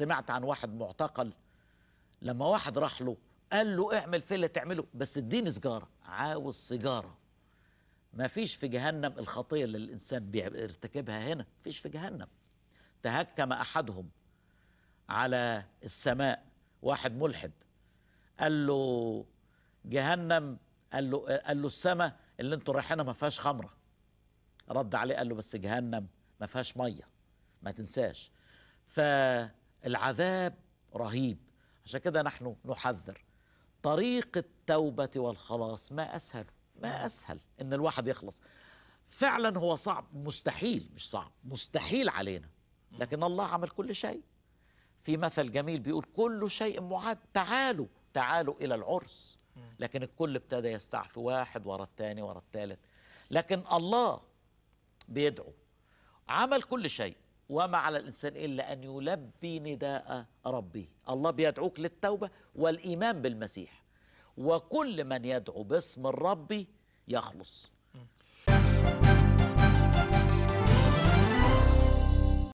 سمعت عن واحد معتقل لما واحد راح له قال له اعمل في اللي تعمله بس اديني سجاره عاوز سيجاره ما فيش في جهنم الخطيه اللي الانسان بيرتكبها هنا فيش في جهنم تهكم احدهم على السماء واحد ملحد قال له جهنم قال له قال له السماء اللي انتوا رايحينها ما فيهاش خمره رد عليه قال له بس جهنم ما فيهاش ميه ما تنساش ف العذاب رهيب عشان كده نحن نحذر طريق التوبة والخلاص ما أسهل ما أسهل إن الواحد يخلص فعلا هو صعب مستحيل مش صعب مستحيل علينا لكن الله عمل كل شيء في مثل جميل بيقول كل شيء معاد تعالوا تعالوا إلى العرس لكن الكل ابتدى يستعفي واحد ورا الثاني ورا الثالث لكن الله بيدعو عمل كل شيء وما على الإنسان إلا أن يلبي نداء ربه الله بيدعوك للتوبة والإيمان بالمسيح وكل من يدعو باسم الرب يخلص